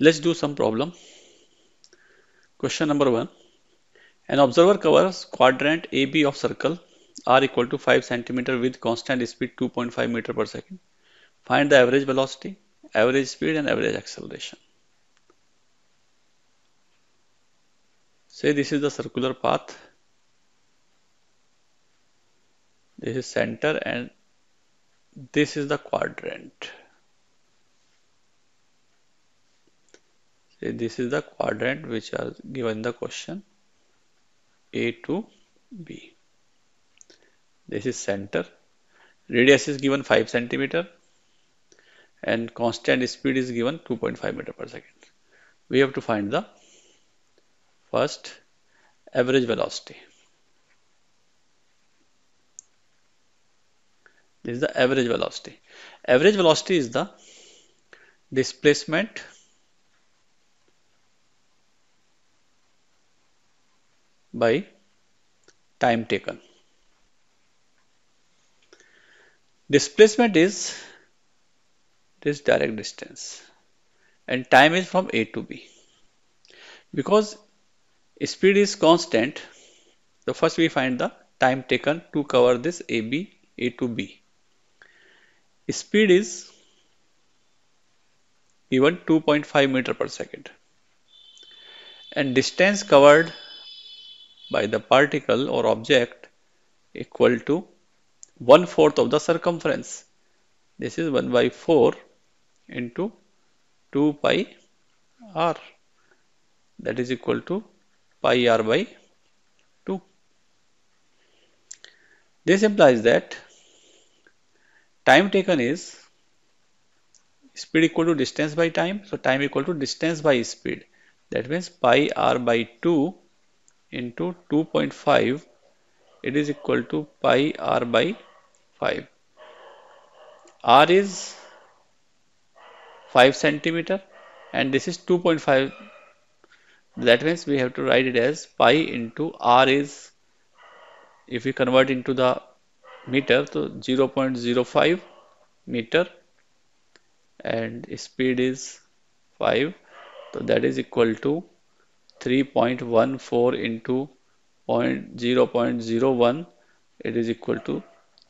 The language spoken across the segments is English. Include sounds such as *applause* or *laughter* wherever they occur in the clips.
Let's do some problem. Question number 1. An observer covers quadrant AB of circle r equal to 5 cm with constant speed 2.5 meter per second. Find the average velocity, average speed and average acceleration. Say this is the circular path. This is center and this is the quadrant. this is the quadrant which are given the question A to B. This is center. Radius is given 5 centimeter and constant speed is given 2.5 meter per second. We have to find the first average velocity. This is the average velocity. Average velocity is the displacement by time taken. Displacement is this direct distance and time is from A to B. Because speed is constant, so first we find the time taken to cover this AB, A to B. Speed is given 2.5 meter per second and distance covered by the particle or object equal to one fourth of the circumference. This is 1 by 4 into 2 pi r that is equal to pi r by 2. This implies that time taken is speed equal to distance by time. So time equal to distance by speed. That means pi r by 2 into 2.5 it is equal to pi r by 5 r is 5 centimeter and this is 2.5 that means we have to write it as pi into r is if we convert into the meter so 0.05 meter and speed is 5 so that is equal to 3.14 into 0 0.01 it is equal to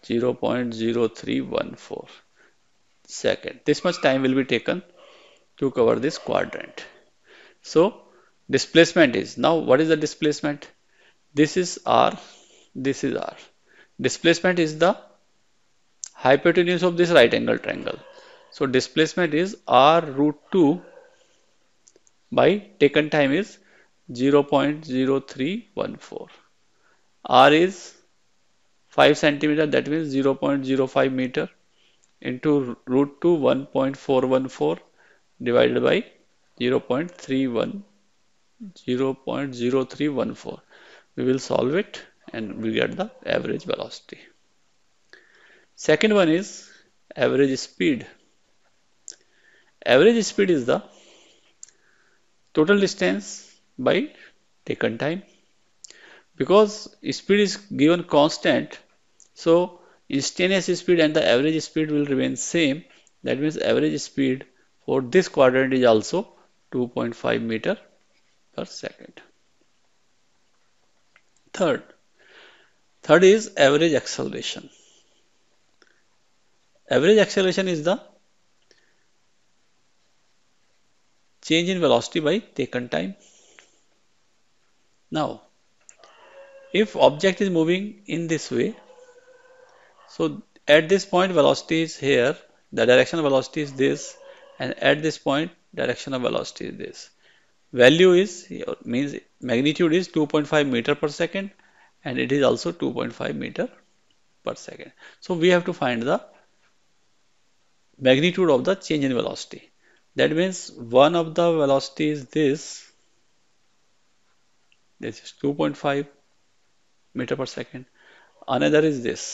0.0314 second this much time will be taken to cover this quadrant so displacement is now what is the displacement this is r this is r displacement is the hypotenuse of this right angle triangle so displacement is r root 2 by taken time is 0.0314 r is 5 centimeter that means 0.05 meter into root 2 1.414 divided by 0.31 0.0314 we will solve it and we get the average velocity second one is average speed average speed is the total distance by taken time because speed is given constant so instantaneous speed and the average speed will remain same that means average speed for this quadrant is also 2.5 meter per second third third is average acceleration average acceleration is the change in velocity by taken time now, if object is moving in this way, so at this point velocity is here, the direction velocity is this and at this point direction of velocity is this. Value is means magnitude is 2.5 meter per second and it is also 2.5 meter per second. So we have to find the magnitude of the change in velocity. That means one of the velocity is this this is 2.5 meter per second another is this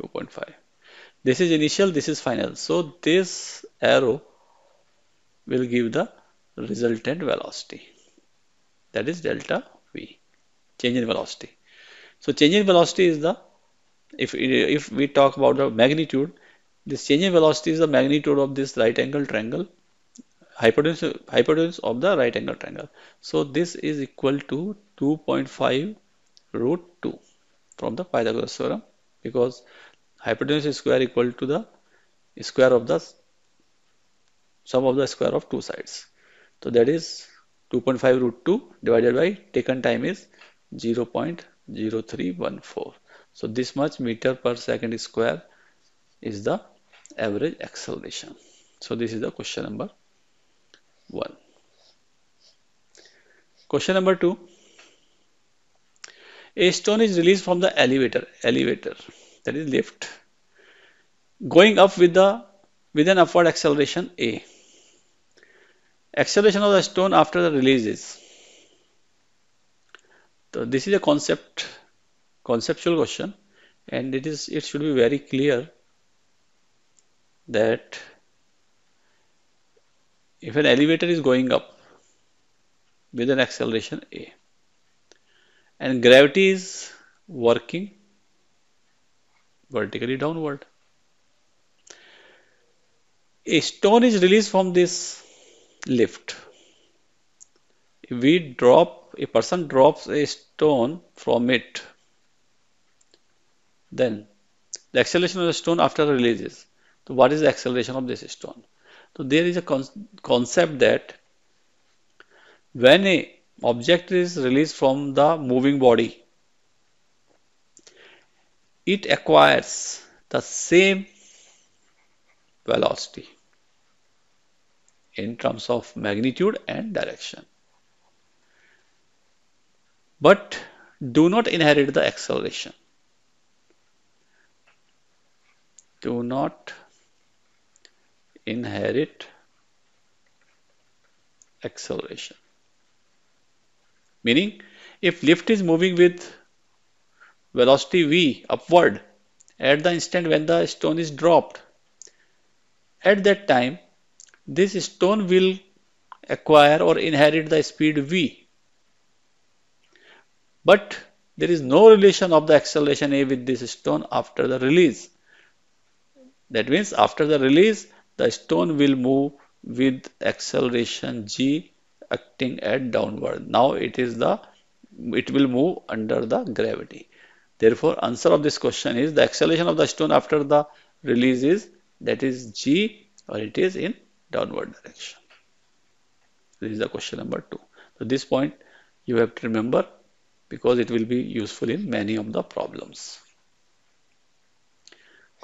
2.5 this is initial this is final so this arrow will give the resultant velocity that is delta v change in velocity so change in velocity is the if if we talk about the magnitude this change in velocity is the magnitude of this right angle triangle hypotenuse hypotenuse of the right angle triangle so this is equal to 2.5 root 2 from the Pythagoras theorem because hypotenuse square equal to the square of the sum of the square of two sides so that is 2.5 root 2 divided by taken time is 0 0.0314 so this much meter per second square is the average acceleration so this is the question number 1. Question number 2. A stone is released from the elevator, elevator that is lift, going up with the with an upward acceleration A. Acceleration of the stone after the release is. So this is a concept, conceptual question, and it is it should be very clear that if an elevator is going up with an acceleration a and gravity is working vertically downward a stone is released from this lift if we drop a person drops a stone from it then the acceleration of the stone after is. so what is the acceleration of this stone so there is a con concept that when a object is released from the moving body, it acquires the same velocity in terms of magnitude and direction but do not inherit the acceleration do not inherit acceleration. Meaning, if lift is moving with velocity v upward at the instant when the stone is dropped, at that time, this stone will acquire or inherit the speed v. But there is no relation of the acceleration a with this stone after the release. That means after the release, the stone will move with acceleration g acting at downward now it is the it will move under the gravity therefore answer of this question is the acceleration of the stone after the release is that is g or it is in downward direction this is the question number two so this point you have to remember because it will be useful in many of the problems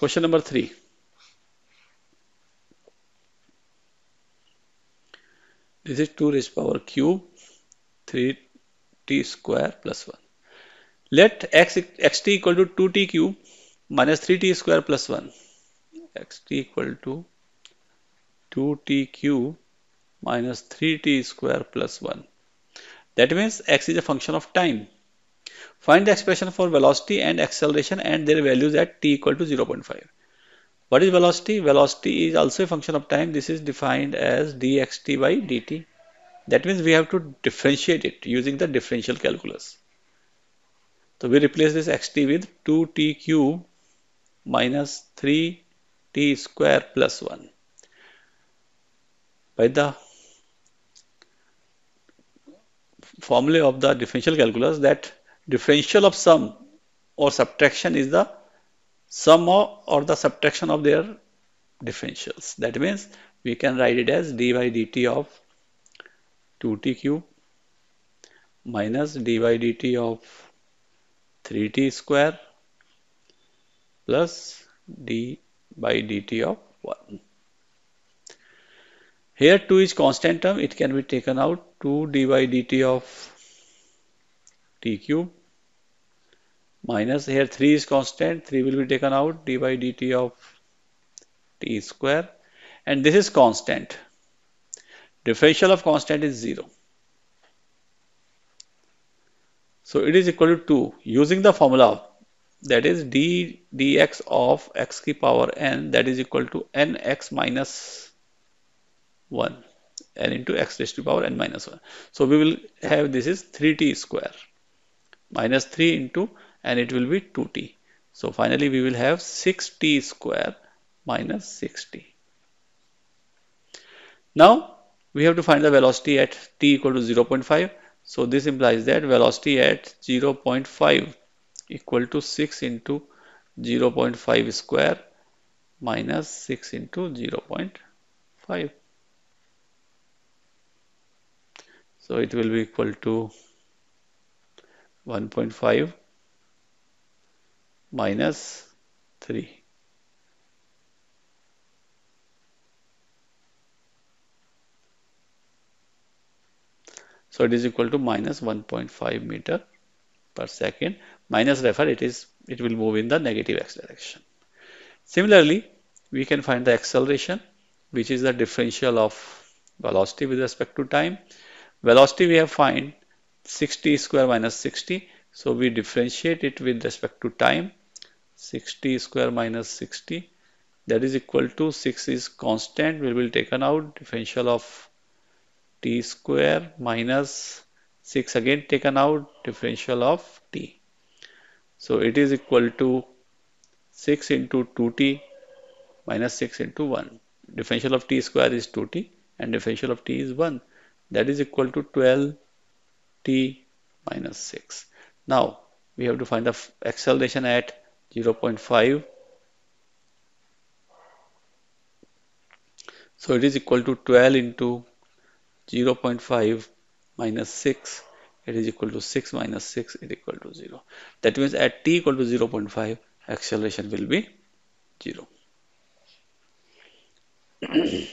question number three This is 2 raised power cube 3t square plus 1. Let x, xt equal to 2t cube minus 3t square plus 1. xt equal to 2t cube minus 3t square plus 1. That means x is a function of time. Find the expression for velocity and acceleration and their values at t equal to 0.5. What is velocity? Velocity is also a function of time. This is defined as dxt by dt. That means we have to differentiate it using the differential calculus. So we replace this xt with 2t cube minus 3t square plus 1 by the formula of the differential calculus that differential of sum or subtraction is the sum of or the subtraction of their differentials. That means we can write it as d by dt of 2t cube minus d by dt of 3t square plus d by dt of 1. Here 2 is constant term, it can be taken out 2 d by dt of t cube minus here 3 is constant 3 will be taken out d by dt of t square and this is constant differential of constant is 0 so it is equal to 2 using the formula that is d dx of x to the power n that is equal to nx minus 1 n into x raised to the power n minus 1 so we will have this is 3t square minus 3 into and it will be 2t. So finally we will have 6t square minus 6t. Now we have to find the velocity at t equal to 0.5. So this implies that velocity at 0.5 equal to 6 into 0.5 square minus 6 into 0.5. So it will be equal to 1.5 minus 3. So it is equal to minus 1.5 meter per second. Minus refer it is it will move in the negative x direction. Similarly, we can find the acceleration, which is the differential of velocity with respect to time. Velocity we have find 60 square minus 60. So we differentiate it with respect to time 60 square minus 60 that is equal to 6 is constant we will taken out differential of t square minus 6 again taken out differential of t so it is equal to 6 into 2t minus 6 into 1 differential of t square is 2t and differential of t is 1 that is equal to 12t minus 6 now we have to find the acceleration at 0.5 so it is equal to 12 into 0.5 minus 6 it is equal to 6 minus 6 It is equal to 0 that means at t equal to 0.5 acceleration will be 0 *clears throat*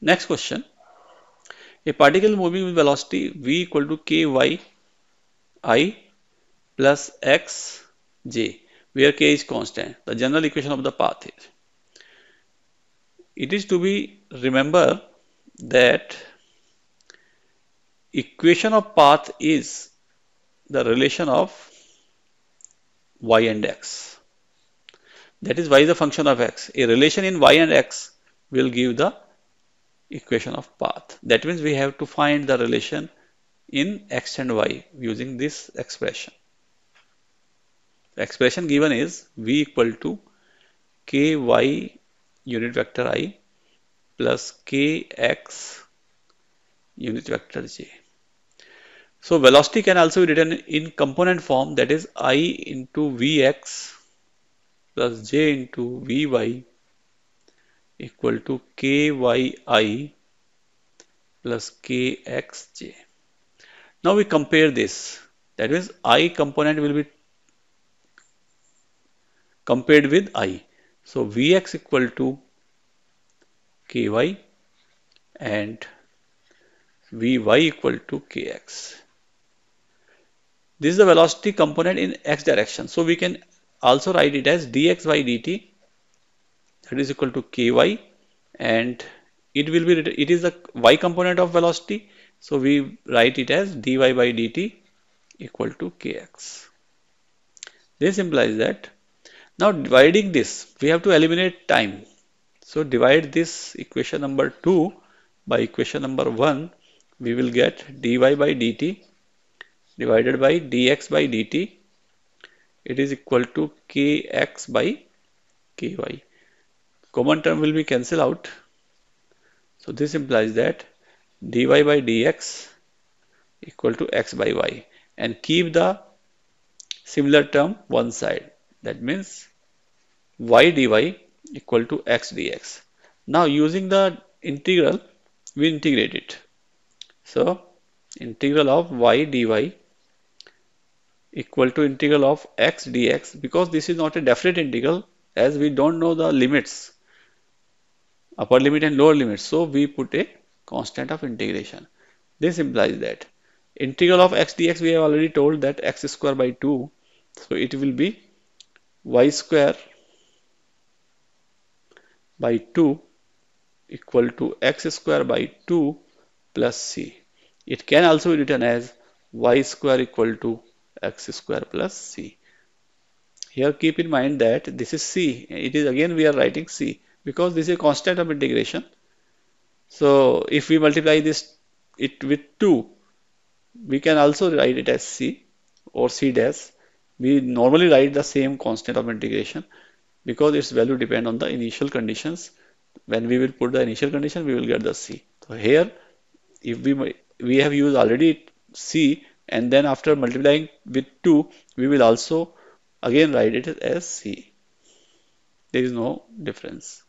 next question a particle moving with velocity v equal to ky i plus x j where k is constant, the general equation of the path is. It is to be remember that equation of path is the relation of y and x. That is y is a function of x. A relation in y and x will give the equation of path. That means we have to find the relation in x and y using this expression. The expression given is v equal to ky unit vector i plus kx unit vector j. So velocity can also be written in component form that is i into vx plus j into vy equal to kyi plus kxj. Now we compare this that is i component will be compared with I. So Vx equal to Ky and Vy equal to Kx. This is the velocity component in x direction. So we can also write it as dx dt that is equal to ky and it will be it is the y component of velocity. So we write it as dy by dt equal to kx. This implies that now dividing this, we have to eliminate time. So divide this equation number 2 by equation number 1, we will get dy by dt divided by dx by dt. It is equal to kx by ky. Common term will be cancelled out. So this implies that dy by dx equal to x by y and keep the similar term one side that means y dy equal to x dx. Now using the integral, we integrate it. So integral of y dy equal to integral of x dx because this is not a definite integral as we don't know the limits upper limit and lower limit so we put a constant of integration this implies that integral of x dx we have already told that x square by 2 so it will be y square by 2 equal to x square by 2 plus c. It can also be written as y square equal to x square plus c. Here keep in mind that this is c. It is again we are writing c because this is a constant of integration. So if we multiply this it with 2 we can also write it as c or c dash we normally write the same constant of integration because its value depend on the initial conditions when we will put the initial condition we will get the c so here if we we have used already c and then after multiplying with 2 we will also again write it as c there is no difference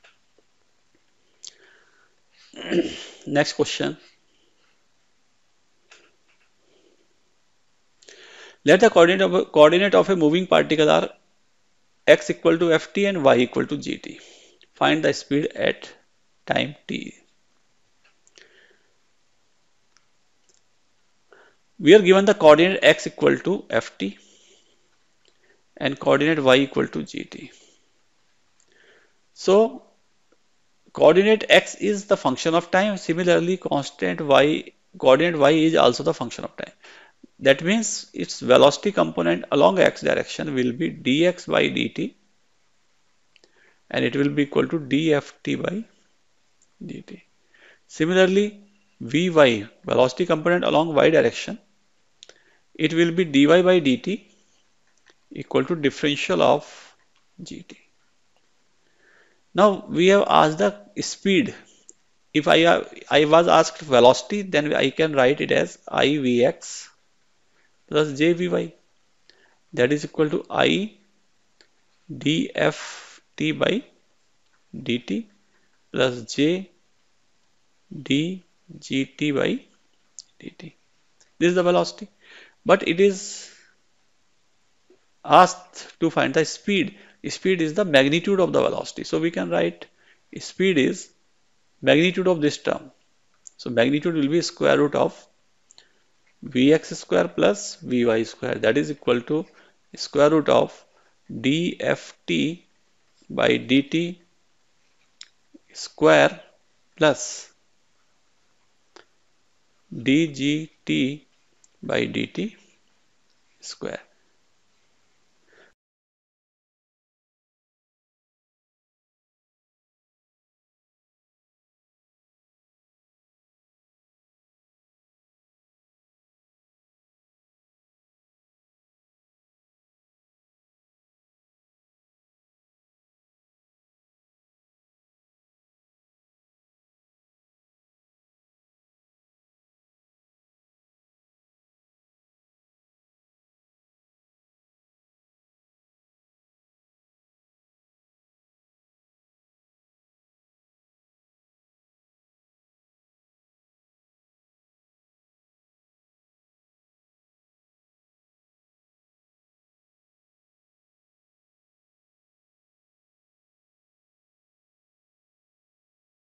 *clears throat* next question Let the coordinate of a, coordinate of a moving particle are x equal to ft and y equal to gt. Find the speed at time t. We are given the coordinate x equal to ft and coordinate y equal to gt. So coordinate x is the function of time. Similarly, constant y coordinate y is also the function of time. That means its velocity component along x direction will be dx by dt and it will be equal to dft by dt. Similarly, vy, velocity component along y direction, it will be dy by dt equal to differential of gt. Now we have asked the speed. If I, I was asked velocity, then I can write it as ivx J jvy that is equal to i dft by dt plus j dgt by dt this is the velocity but it is asked to find the speed speed is the magnitude of the velocity so we can write speed is magnitude of this term so magnitude will be square root of vx square plus vy square that is equal to square root of dft by dt square plus dgt by dt square